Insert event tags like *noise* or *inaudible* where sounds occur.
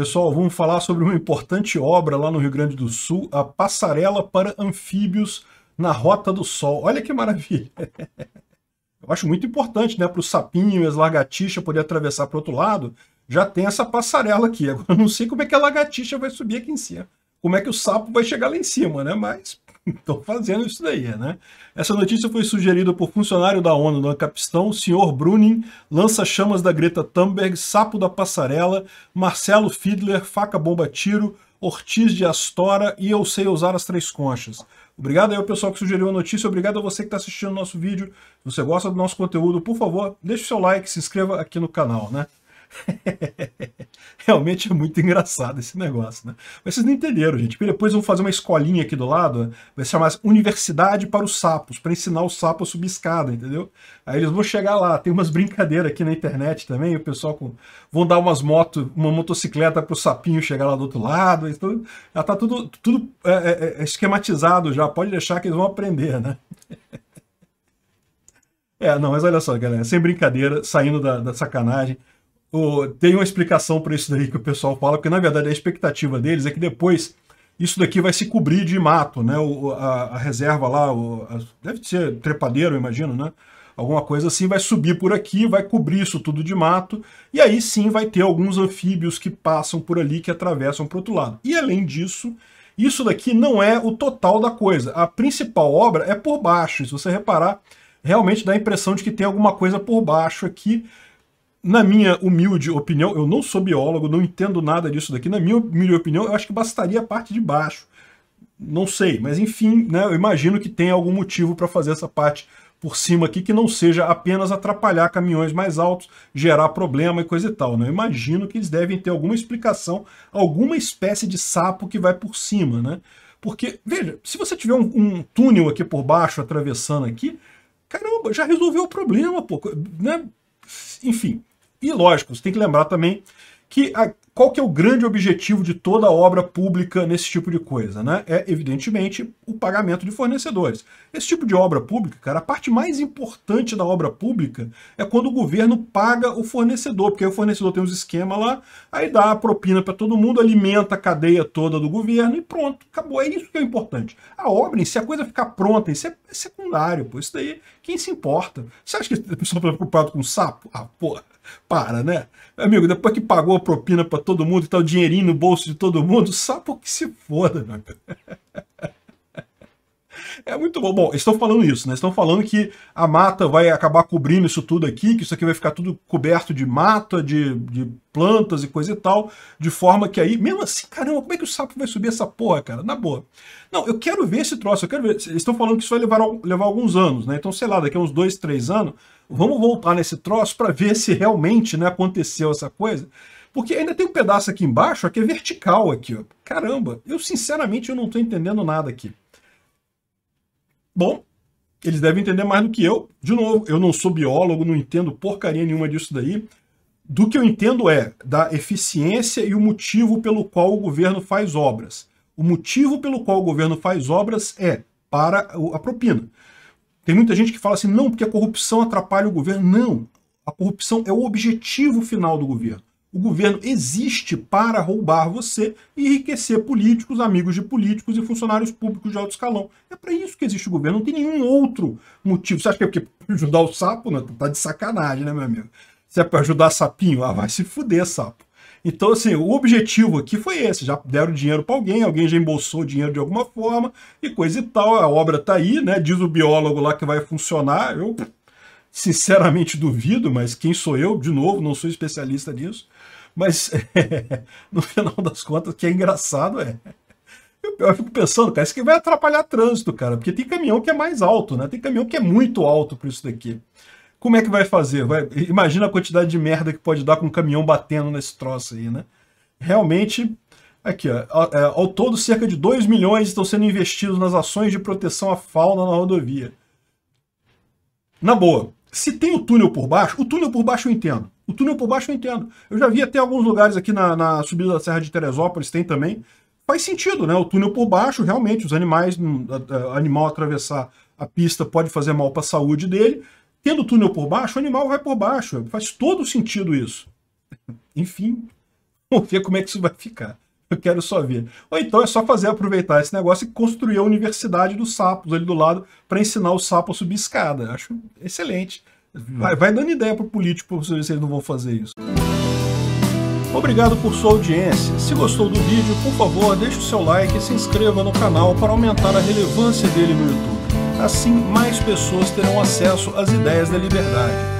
Pessoal, vamos falar sobre uma importante obra lá no Rio Grande do Sul, a Passarela para Anfíbios na Rota do Sol. Olha que maravilha! *laughs* Eu acho muito importante, né, para o sapinho e as lagartixas poderem atravessar para o outro lado, já tem essa passarela aqui. Agora, eu não sei como é que a lagartixa vai subir aqui em cima. Como é que o sapo vai chegar lá em cima, né? Mas Estão *laughs* fazendo isso daí, né? Essa notícia foi sugerida por funcionário da ONU no Ancapistão, o senhor Bruning, lança-chamas da Greta Thunberg, sapo da passarela, Marcelo Fiedler, faca-bomba-tiro, Ortiz de Astora e Eu Sei Usar as Três Conchas. Obrigado aí ao pessoal que sugeriu a notícia, obrigado a você que está assistindo o nosso vídeo. Se você gosta do nosso conteúdo, por favor, deixe o seu like, se inscreva aqui no canal, né? *laughs* Realmente é muito engraçado esse negócio, né? Mas vocês não entenderam, gente. Porque depois vão vou fazer uma escolinha aqui do lado, vai se chamar Universidade para os Sapos, para ensinar o sapo a subir escada, entendeu? Aí eles vão chegar lá, tem umas brincadeiras aqui na internet também, o pessoal com... vão dar umas motos, uma motocicleta para o sapinho chegar lá do outro lado, então já tá tudo, tudo é, é, é, é esquematizado já, pode deixar que eles vão aprender, né? *laughs* É, não, mas olha só, galera, sem brincadeira, saindo da, da sacanagem, tem uma explicação para isso daí que o pessoal fala, porque na verdade a expectativa deles é que depois isso daqui vai se cobrir de mato, né? O, a, a, reserva lá, o, a, deve ser trepadeiro, imagino, né? Alguma coisa assim, vai subir por aqui, vai cobrir isso tudo de mato, e aí sim vai ter alguns anfíbios que passam por ali, que atravessam para outro lado. E além disso, isso daqui não é o total da coisa. A principal obra é por baixo, se você reparar, realmente dá a impressão de que tem alguma coisa por baixo aqui, na minha humilde opinião, eu não sou biólogo, não entendo nada disso daqui. Na minha humilde opinião, eu acho que bastaria a parte de baixo. Não sei, mas enfim, né, eu imagino que tem algum motivo para fazer essa parte por cima aqui que não seja apenas atrapalhar caminhões mais altos, gerar problema e coisa e tal. Né? Eu imagino que eles devem ter alguma explicação, alguma espécie de sapo que vai por cima, né? Porque, veja, se você tiver um, um túnel aqui por baixo atravessando aqui, caramba, já resolveu o problema, pô. Né? Enfim, e lógico, você tem que lembrar também que a, qual que é o grande objetivo de toda obra pública nesse tipo de coisa, né? É, evidentemente, o pagamento de fornecedores. Esse tipo de obra pública, cara, a parte mais importante da obra pública é quando o governo paga o fornecedor, porque aí o fornecedor tem uns esquemas lá, aí dá a propina para todo mundo, alimenta a cadeia toda do governo e pronto, acabou. É isso que é importante. A obra, se a coisa ficar pronta, isso é, é secundário, pô. Isso daí, quem se importa? Você acha que a pessoa está preocupada com sapo? Ah, porra para, né? Amigo, depois que pagou a propina para todo mundo, tá o dinheirinho no bolso de todo mundo, sabe o que se foda, meu amigo. *laughs* É muito bom. Bom, estão falando isso, né? Estão falando que a mata vai acabar cobrindo isso tudo aqui, que isso aqui vai ficar tudo coberto de mata, de, de plantas e coisa e tal, de forma que aí, mesmo assim, caramba, como é que o sapo vai subir essa porra, cara? Na boa. Não, eu quero ver esse troço, eu quero ver. Eles estão falando que isso vai levar, levar alguns anos, né? Então, sei lá, daqui a uns dois, três anos, vamos voltar nesse troço para ver se realmente né, aconteceu essa coisa. Porque ainda tem um pedaço aqui embaixo, ó, que é vertical aqui, ó. Caramba, eu sinceramente eu não estou entendendo nada aqui. Bom, eles devem entender mais do que eu. De novo, eu não sou biólogo, não entendo porcaria nenhuma disso daí. Do que eu entendo é da eficiência e o motivo pelo qual o governo faz obras. O motivo pelo qual o governo faz obras é para a propina. Tem muita gente que fala assim, não, porque a corrupção atrapalha o governo. Não, a corrupção é o objetivo final do governo. O governo existe para roubar você e enriquecer políticos, amigos de políticos e funcionários públicos de alto escalão. É para isso que existe o governo, não tem nenhum outro motivo. Você acha que é porque ajudar o sapo? Não, tá de sacanagem, né, meu amigo? Se é para ajudar sapinho, ah, vai se fuder, sapo. Então, assim, o objetivo aqui foi esse. Já deram dinheiro para alguém, alguém já embolsou dinheiro de alguma forma e coisa e tal. A obra tá aí, né? Diz o biólogo lá que vai funcionar. Eu Sinceramente duvido, mas quem sou eu? De novo, não sou especialista nisso. Mas é, *laughs* no final das contas, o que é engraçado é. Eu, eu fico pensando, cara, isso que vai atrapalhar trânsito, cara, porque tem caminhão que é mais alto, né? Tem caminhão que é muito alto para isso daqui. Como é que vai fazer? Vai, imagina a quantidade de merda que pode dar com um caminhão batendo nesse troço aí, né? Realmente, aqui, ó, ao, é, ao todo, cerca de 2 milhões estão sendo investidos nas ações de proteção à fauna na rodovia. Na boa, se tem o túnel por baixo, o túnel por baixo eu entendo. O túnel por baixo eu entendo. Eu já vi até alguns lugares aqui na, na subida da Serra de Teresópolis, tem também. Faz sentido, né? O túnel por baixo, realmente, os animais, hum, animal atravessar a pista pode fazer mal para a saúde dele. Tendo o túnel por baixo, o animal vai por baixo. Faz todo sentido isso. *laughs* Enfim, *laughs* vamos ver como é que isso vai ficar. Eu quero só ver. Ou então é só fazer aproveitar esse negócio e construir a Universidade dos Sapos ali do lado para ensinar o sapo a subir escada. Acho excelente. Vai, vai dando ideia para o político se eles não vão fazer isso. Obrigado por sua audiência. Se gostou do vídeo, por favor, deixe o seu like e se inscreva no canal para aumentar a relevância dele no YouTube. Assim, mais pessoas terão acesso às ideias da liberdade